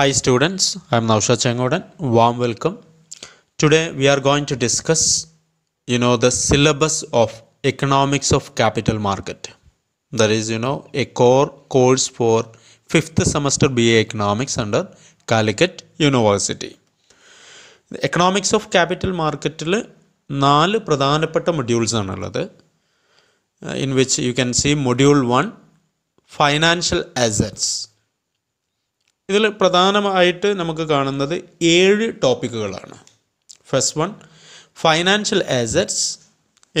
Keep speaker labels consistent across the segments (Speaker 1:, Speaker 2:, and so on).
Speaker 1: Hi students, I am Nausha Changodan. Warm welcome. Today we are going to discuss, you know, the syllabus of Economics of Capital Market. There is, you know, a core course for 5th semester BA Economics under Calicut University. The Economics of Capital Market നാല് പ്രധാനപ്പെട്ട modules ആണുള്ളത് In which you can see module 1, Financial Assets. ഇതിൽ പ്രധാനമായിട്ട് നമുക്ക് കാണുന്നത് ഏഴ് ടോപ്പിക്കുകളാണ് first one financial assets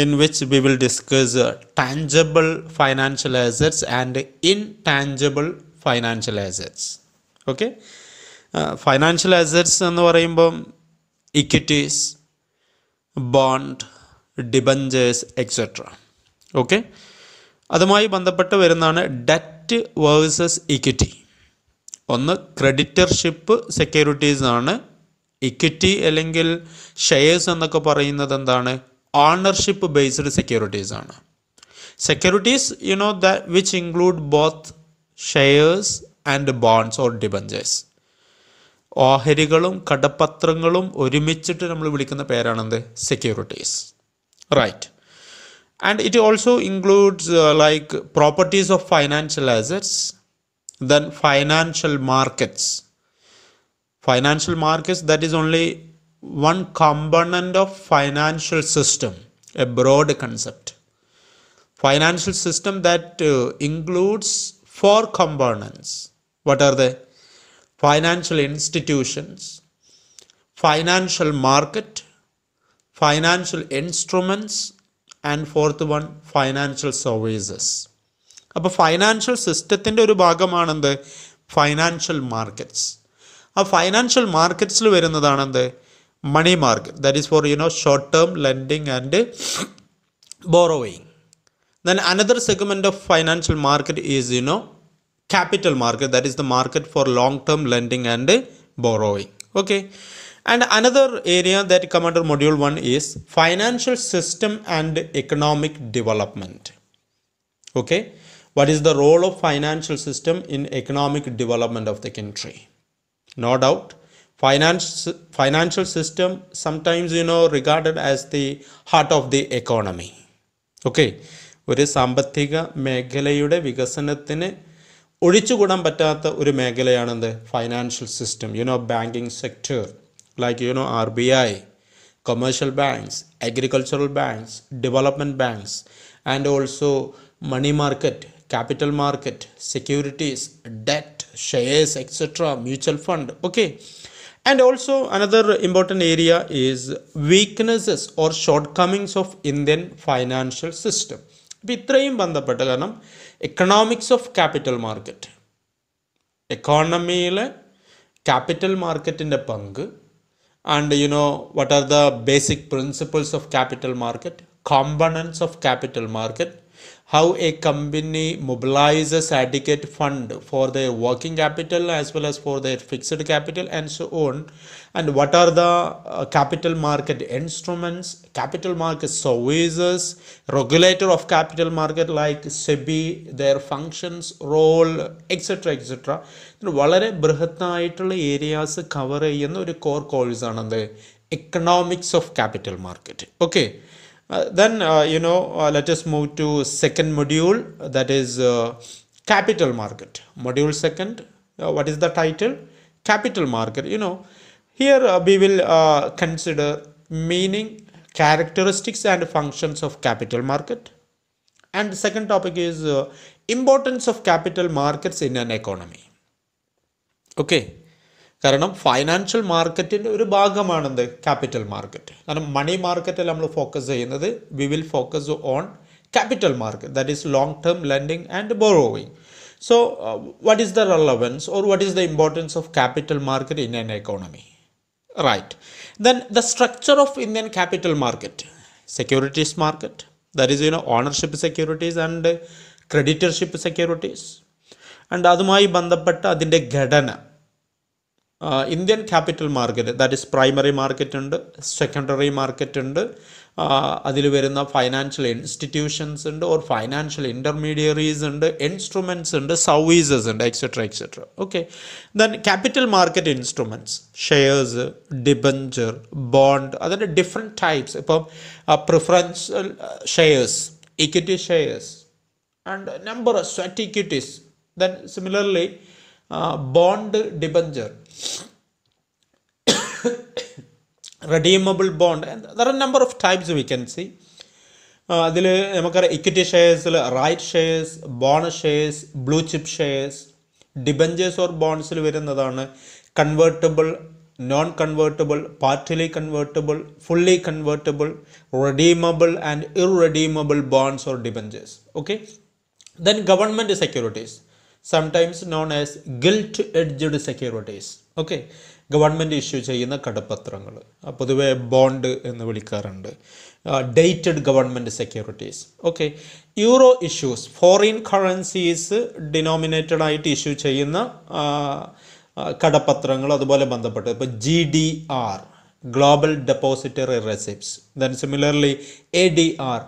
Speaker 1: in which we will discuss tangible financial assets and intangible financial assets okay financial assets എന്ന് പറയുമ്പം equities bond debentures etcetera okay അതുമായി ബന്ധപ്പെട്ട് വരുന്നതാണ് ഡെറ്റ് വേഴ്സസ് ഇക്വിറ്റി ഒന്ന് ക്രെഡിറ്റർഷിപ്പ് സെക്യൂരിറ്റീസ് ആണ് ഇക്വിറ്റി അല്ലെങ്കിൽ ഷെയർസ് എന്നൊക്കെ പറയുന്നത് എന്താണ് ഓണർഷിപ്പ് ബേസ്ഡ് സെക്യൂരിറ്റീസ് ആണ് securities you know the which include both shares and bonds or debentures ഓഹരികളും കടപ്പത്രങ്ങളും ഒരുമിച്ചിട്ട് നമ്മൾ വിളിക്കുന്ന പേരാണെന്ത് securities right and it also includes like properties of financial assets then financial markets financial markets that is only one component of financial system a broad concept financial system that uh, includes four components what are they financial institutions financial market financial instruments and fourth one financial services അപ്പോൾ financial സിസ്റ്റത്തിൻ്റെ ഒരു ഭാഗമാണെന്ത് financial markets ആ financial മാർക്കറ്റ്സിൽ വരുന്നതാണെന്ത് money market that is for you know short term lending and borrowing then another segment of financial market is you know capital market that is the market for long term lending and borrowing okay and another area that come under module one is financial system and economic development okay what is the role of financial system in economic development of the country no doubt finance financial system sometimes you know regarded as the heart of the economy okay ഒരു സാമ്പത്തിക മേഖലയുടെ വികസനത്തിന് ഒഴിച്ചുകൂടാൻ പറ്റാത്ത ഒരു മേഖലയാണെന്ത് financial system you know banking sector like you know R B I commercial banks agricultural banks development banks and also money market capital market securities debt shares etcetera mutual fund okay and also another important area is weaknesses or shortcomings of Indian financial system അപ്പോൾ ഇത്രയും ബന്ധപ്പെട്ട് കാരണം economics of capital market എക്കോണമിയിലെ capital മാർക്കറ്റിൻ്റെ പങ്ക് and you know what are the basic principles of capital market components of capital market how a company mobilizes adequate fund for their working capital as well as for their fixed capital and so on and what are the uh, capital market instruments capital market services regulator of capital market like SEBI their functions role etc etc areas ബൃഹത്തായിട്ടുള്ള areas cover the core core കോഴ്സാണ് എന്ത് economics of capital market? Okay. Uh, then uh, you know uh, let us move to second module that is capital market module second what is the title capital market you know here we will consider meaning characteristics and functions of capital market and the second topic is uh, importance of capital markets in an economy okay കാരണം financial മാർക്കറ്റിൻ്റെ ഒരു ഭാഗമാണെന്ത് capital market കാരണം മണി മാർക്കറ്റിൽ നമ്മൾ focus ചെയ്യുന്നത് we will focus on capital market that is long term lending and borrowing so what is the relevance or what is the importance of capital market Indian economy right then the structure of Indian capital market securities market that is you know ownership securities and creditorship securities and അതുമായി ബന്ധപ്പെട്ട അതിൻ്റെ ഘടന Indian capital market that is primary market ഉണ്ട് secondary market ഉണ്ട് അതിൽ വരുന്ന financial institutions ഉണ്ട് or financial intermediaries ഉണ്ട് ഇൻസ്ട്രുമെൻറ്റ്സ് ഉണ്ട് സർവീസസ് ഉണ്ട് etcetera etcetera okay then capital market instruments shares debenture bond അതിൻ്റെ ഡിഫറെൻറ്റ് ടൈപ്സ് ഇപ്പം preferential shares equity shares and number sweat equities then similarly bond debenture redeemable bond there number of types we can see അതിൽ നമുക്കറിയാം equity ഷെയർസിൽ right shares bonus shares blue chip shares debentures or ബോണ്ട്സിൽ വരുന്നതാണ് convertible non convertible partly convertible fully convertible redeemable and irredeemable bonds or debentures okay then government securities sometimes known as gilt edged securities okay government issue ചെയ്യുന്ന കടപ്പത്രങ്ങൾ പൊതുവെ bond എന്ന് വിളിക്കാറുണ്ട് dated government securities okay euro issues foreign currencies denominated ആയിട്ട് issue ചെയ്യുന്ന കടപ്പത്രങ്ങൾ അതുപോലെ ബന്ധപ്പെട്ട് ഇപ്പോൾ G D R global depository receipts then similarly A D R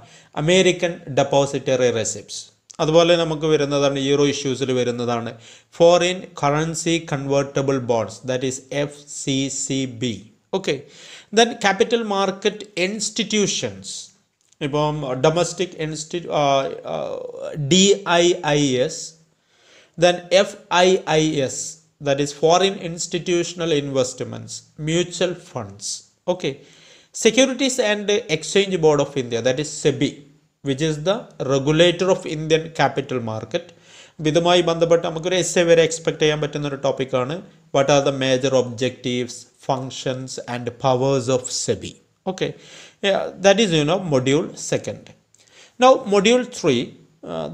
Speaker 1: American depository receipts അതുപോലെ നമുക്ക് വരുന്നതാണ് ഈറോ ഇഷ്യൂസിൽ വരുന്നതാണ് foreign currency convertible bonds that is F C C B okay then capital market institutions ഇപ്പം domestic institute D I I S then F I I S that is foreign institutional investments mutual funds okay securities and exchange board of India that is SEBI which is the regulator of Indian capital market ഇതുമായി ബന്ധപ്പെട്ട് നമുക്കൊരു S A വരെ expect ചെയ്യാൻ പറ്റുന്ന ഒരു ടോപ്പിക്കാണ് what are the major objectives functions and powers of SEBI okay that is you know module second now module three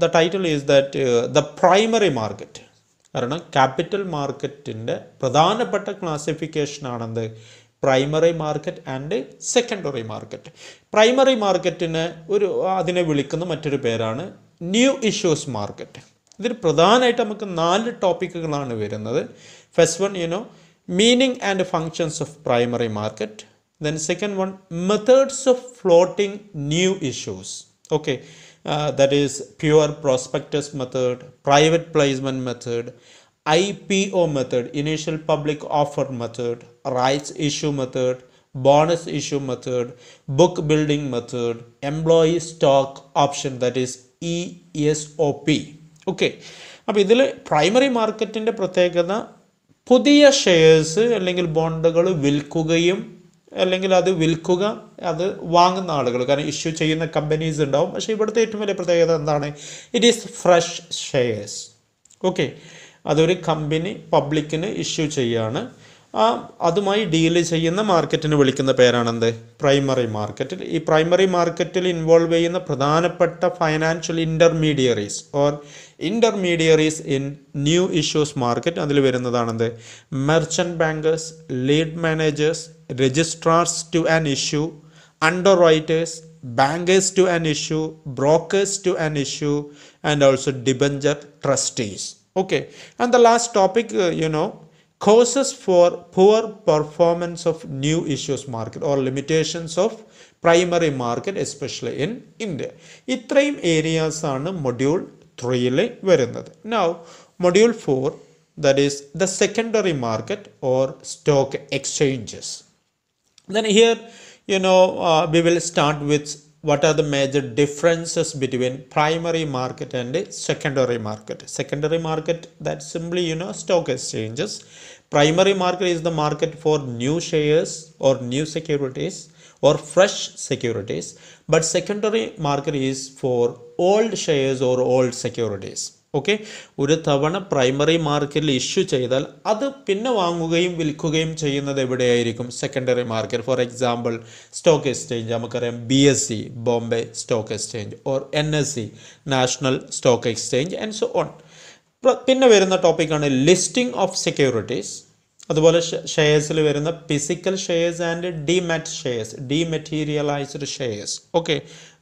Speaker 1: the title is that the primary market കാരണം capital മാർക്കറ്റിൻ്റെ പ്രധാനപ്പെട്ട ക്ലാസിഫിക്കേഷനാണെന്ത് primary market and secondary market primary മാർക്കറ്റിന് ഒരു അതിനെ വിളിക്കുന്ന മറ്റൊരു പേരാണ് ന്യൂ ഇഷ്യൂസ് മാർക്കറ്റ് ഇതിൽ പ്രധാനമായിട്ട് നമുക്ക് നാല് ടോപ്പിക്കുകളാണ് വരുന്നത് first one you know meaning and functions of primary market then second one methods of floating new issues okay that is pure prospectus method private placement method IPO method, initial public offer method, rights issue method, bonus issue method, book building method, employee stock option that is ESOP. Okay അപ്പോൾ ഇതിൽ primary മാർക്കറ്റിൻ്റെ പ്രത്യേകത പുതിയ shares അല്ലെങ്കിൽ ബോണ്ടുകൾ വിൽക്കുകയും അല്ലെങ്കിൽ അത് വിൽക്കുക അത് വാങ്ങുന്ന ആളുകൾ കാരണം ഇഷ്യൂ ചെയ്യുന്ന കമ്പനീസ് ഉണ്ടാവും പക്ഷേ ഇവിടുത്തെ ഏറ്റവും വലിയ പ്രത്യേകത എന്താണ് it is fresh shares okay അതൊരു കമ്പനി പബ്ലിക്കിന് ഇഷ്യൂ ചെയ്യുകയാണ് ആ അതുമായി ഡീൽ ചെയ്യുന്ന മാർക്കറ്റിന് വിളിക്കുന്ന പേരാണെന്ത് പ്രൈമറി മാർക്കറ്റിൽ ഈ പ്രൈമറി മാർക്കറ്റിൽ ഇൻവോൾവ് ചെയ്യുന്ന പ്രധാനപ്പെട്ട financial intermediaries or intermediaries in new issues market അതിൽ വരുന്നതാണെന്ത് merchant bankers lead managers registrars to an issue underwriters bankers to an issue brokers to an issue and also debenture trustees okay and the last topic uh, you know causes for poor performance of new issues market or limitations of primary market especially in india itrayum areas are module 3 now module 4 that is the secondary market or stock exchanges then here you know uh, we will start with what are the major differences between primary market and secondary market secondary market that simply you know stock exchanges primary market is the market for new shares or new securities or fresh securities but secondary market is for old shares or old securities okay ഒരു തവണ primary മാർക്കറ്റിൽ issue ചെയ്താൽ അത് പിന്നെ വാങ്ങുകയും വിൽക്കുകയും ചെയ്യുന്നത് എവിടെയായിരിക്കും secondary market for example stock exchange നമുക്കറിയാം B S E Bombay stock exchange or N S E national stock exchange and so on പിന്നെ വരുന്ന ടോപ്പിക്കാണ് ലിസ്റ്റിംഗ് ഓഫ് സെക്യൂരിറ്റീസ് അതുപോലെ ഷെയർസിൽ വരുന്ന physical shares and demat shares dematerialised shares okay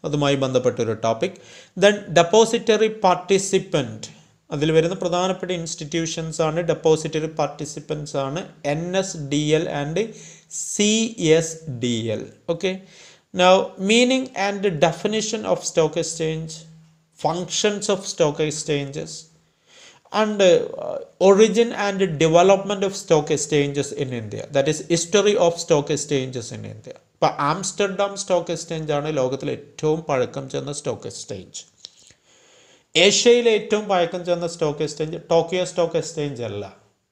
Speaker 1: അതുമായി ബന്ധപ്പെട്ടൊരു topic then depository participant അതിൽ വരുന്ന പ്രധാനപ്പെട്ട ഇൻസ്റ്റിറ്റ്യൂഷൻസ് ആണ് ഡെപ്പോസിറ്ററി പാർട്ടിസിപ്പൻസ് ആണ് N S D L and C S D L okay now meaning and definition of stock exchange functions of stock exchanges and origin and development of stock exchanges in India that is history of stock exchanges in India ഇപ്പോൾ Amsterdam stock exchange ആണ് ലോകത്തിലെ ഏറ്റവും പഴക്കം ചെന്ന stock exchange ഏഷ്യയിലെ ഏറ്റവും പഴക്കം ചെന്ന stock exchange Tokyo stock exchange അല്ല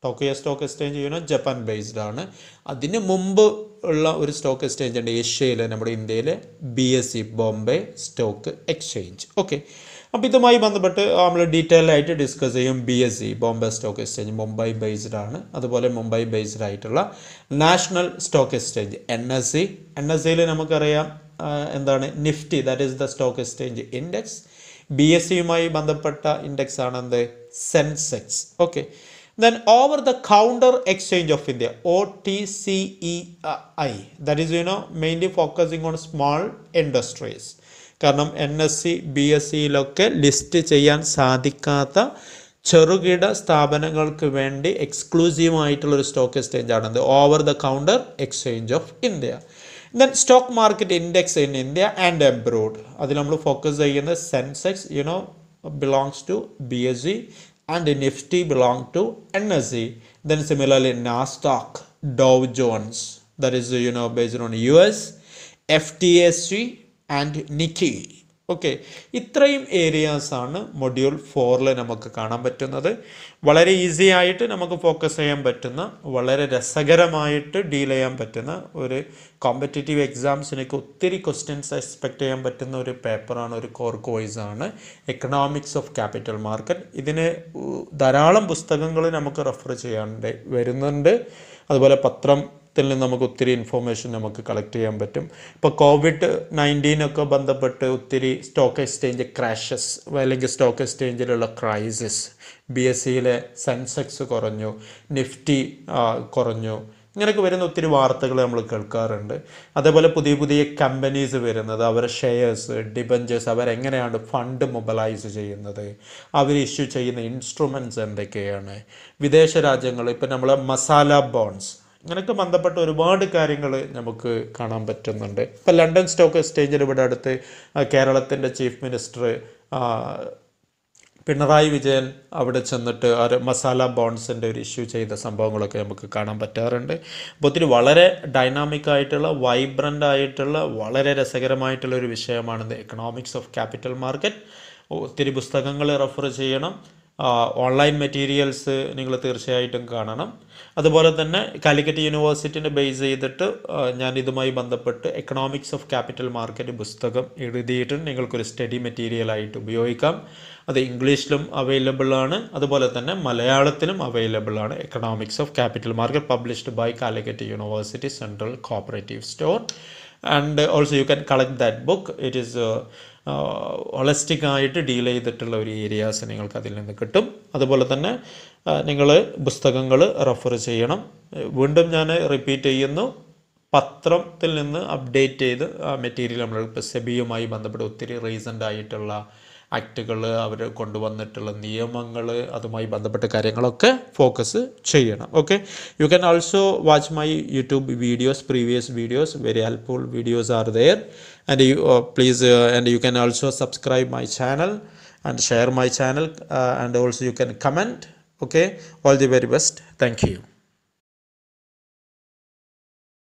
Speaker 1: ടോക്കിയോ സ്റ്റോക്ക് എക്സ്ചേഞ്ച് ചെയ്യുന്ന ജപ്പാൻ ബേസ്ഡ് ആണ് അതിന് മുമ്പ് ഉള്ള ഒരു സ്റ്റോക്ക് എക്സ്ചേഞ്ച് ഉണ്ട് ഏഷ്യയിലെ നമ്മുടെ ഇന്ത്യയിലെ B S E Bombay stock exchange okay അപ്പോൾ ഇതുമായി ബന്ധപ്പെട്ട് നമ്മൾ ഡീറ്റെയിൽ ആയിട്ട് ഡിസ്കസ് ചെയ്യും B S E Bombay stock exchange Mumbai based ആണ് അതുപോലെ മുംബൈ ബേസ്ഡ് ആയിട്ടുള്ള national stock exchange N S E N S സിയിൽ നമുക്കറിയാം എന്താണ് Nifty that is the stock exchange index B S സിയുമായി ബന്ധപ്പെട്ട ഇൻഡെക്സ് ആണ് എന്ത് Sensex okay then over the counter exchange of India O T C E I that is you know mainly focusing on small industries കാരണം N S E B S സിയിലൊക്കെ list ചെയ്യാൻ സാധിക്കാത്ത ചെറുകിട സ്ഥാപനങ്ങൾക്ക് വേണ്ടി എക്സ്ക്ലൂസീവായിട്ടുള്ളൊരു സ്റ്റോക്ക് എക്സ്ചേഞ്ച് എക്സ്ചേഞ്ചാണത് over the counter exchange of India then stock market index in India and abroad അതിൽ നമ്മൾ ഫോക്കസ് ചെയ്യുന്നത് Sensex you know belongs to B S E and Nifty belong to N S E then similarly Nasdaq Dow Jones that is you know based on U S F T S E and Nikkei okay ഇത്രയും ഏരിയാസാണ് module ഫോറിൽ നമുക്ക് കാണാൻ പറ്റുന്നത് വളരെ easy ആയിട്ട് നമുക്ക് focus ചെയ്യാൻ പറ്റുന്ന വളരെ രസകരമായിട്ട് ഡീൽ ചെയ്യാൻ പറ്റുന്ന ഒരു കോമ്പറ്റേറ്റീവ് എക്സാംസിനേക്ക് ഒത്തിരി ക്വസ്റ്റ്യൻസ് എക്സ്പെക്ട് ചെയ്യാൻ പറ്റുന്ന ഒരു പേപ്പറാണ് ഒരു കോർ കോഴ്സ് ആണ് എക്കണോമിക്സ് ഓഫ് ക്യാപിറ്റൽ മാർക്കറ്റ് ഇതിന് ധാരാളം പുസ്തകങ്ങൾ നമുക്ക് റെഫർ ചെയ്യാനുണ്ട് വരുന്നുണ്ട് അതുപോലെ പത്രം ഇതിൽ നിന്ന് നമുക്ക് ഒത്തിരി ഇൻഫോർമേഷൻ നമുക്ക് കളക്ട് ചെയ്യാൻ പറ്റും ഇപ്പോൾ കോവിഡ് നയൻറ്റീനൊക്കെ ബന്ധപ്പെട്ട് ഒത്തിരി സ്റ്റോക്ക് എക്സ്ചേഞ്ച് ക്രാഷസ് അല്ലെങ്കിൽ സ്റ്റോക്ക് എക്സ്ചേഞ്ചിലുള്ള ക്രൈസിസ് ബി എസ് സിയിലെ സെൻസെക്സ് കുറഞ്ഞു നിഫ്റ്റി കുറഞ്ഞു ഇങ്ങനെയൊക്കെ വരുന്ന ഒത്തിരി വാർത്തകൾ നമ്മൾ കേൾക്കാറുണ്ട് അതേപോലെ പുതിയ പുതിയ കമ്പനീസ് വരുന്നത് അവരെ ഷെയർസ് ഡിബഞ്ചേഴ്സ് അവരെങ്ങനെയാണ് ഫണ്ട് മൊബലൈസ് ചെയ്യുന്നത് അവർ ഇഷ്യൂ ചെയ്യുന്ന ഇൻസ്ട്രുമെൻറ്റ്സ് എന്തൊക്കെയാണ് വിദേശ രാജ്യങ്ങൾ ഇപ്പം നമ്മൾ മസാല ബോൺസ് അങ്ങനെയൊക്കെ ബന്ധപ്പെട്ട ഒരുപാട് കാര്യങ്ങൾ നമുക്ക് കാണാൻ പറ്റുന്നുണ്ട് ഇപ്പം ലണ്ടൻ സ്റ്റോക്ക് എക്സ്ചേഞ്ചിൽ ഇവിടെ അടുത്ത് കേരളത്തിൻ്റെ ചീഫ് മിനിസ്റ്റർ പിണറായി വിജയൻ അവിടെ ചെന്നിട്ട് ഒരു മസാല ബോൺസിൻ്റെ ഒരു ഇഷ്യൂ ചെയ്ത സംഭവങ്ങളൊക്കെ നമുക്ക് കാണാൻ പറ്റാറുണ്ട് അപ്പോൾ ഒത്തിരി വളരെ ഡൈനാമിക് ആയിട്ടുള്ള വൈബ്രൻ്റ് ആയിട്ടുള്ള വളരെ രസകരമായിട്ടുള്ള ഒരു വിഷയമാണ് എക്കണോമിക്സ് ഓഫ് ക്യാപിറ്റൽ മാർക്കറ്റ് ഒത്തിരി പുസ്തകങ്ങൾ റെഫർ ചെയ്യണം ഓൺലൈൻ മെറ്റീരിയൽസ് നിങ്ങൾ തീർച്ചയായിട്ടും കാണണം അതുപോലെ തന്നെ കാലിക്കറ്റ് യൂണിവേഴ്സിറ്റിനെ ബേസ് ചെയ്തിട്ട് ഞാൻ ഇതുമായി ബന്ധപ്പെട്ട് എക്കണോമിക്സ് ഓഫ് ക്യാപിറ്റൽ മാർക്കറ്റ് പുസ്തകം എഴുതിയിട്ടുണ്ട് നിങ്ങൾക്കൊരു സ്റ്റഡി മെറ്റീരിയലായിട്ട് ഉപയോഗിക്കാം അത് ഇംഗ്ലീഷിലും അവൈലബിൾ ആണ് അതുപോലെ തന്നെ മലയാളത്തിലും അവൈലബിൾ ആണ് economics of capital market published by Calicut university central cooperative store and also you can collect that book it is ആയിട്ട് ഡീൽ ചെയ്തിട്ടുള്ള ഒരു ഏരിയാസ് നിങ്ങൾക്ക് അതിൽ നിന്ന് കിട്ടും അതുപോലെ തന്നെ നിങ്ങൾ പുസ്തകങ്ങൾ റെഫർ ചെയ്യണം വീണ്ടും ഞാൻ റിപ്പീറ്റ് ചെയ്യുന്നു പത്രത്തിൽ നിന്ന് അപ്ഡേറ്റ് ചെയ്ത് മെറ്റീരിയൽ നമ്മൾ ഇപ്പോൾ സെബിയുമായി ബന്ധപ്പെട്ട് ഒത്തിരി റീസൻ്റ് ആയിട്ടുള്ള ആക്റ്റുകൾ അവർ കൊണ്ടുവന്നിട്ടുള്ള നിയമങ്ങൾ അതുമായി ബന്ധപ്പെട്ട കാര്യങ്ങളൊക്കെ ഫോക്കസ് ചെയ്യണം okay you can also watch my YouTube videos previous videos very helpful videos are there and you please and you can also subscribe my channel and share my channel and also you can comment okay all the very best thank U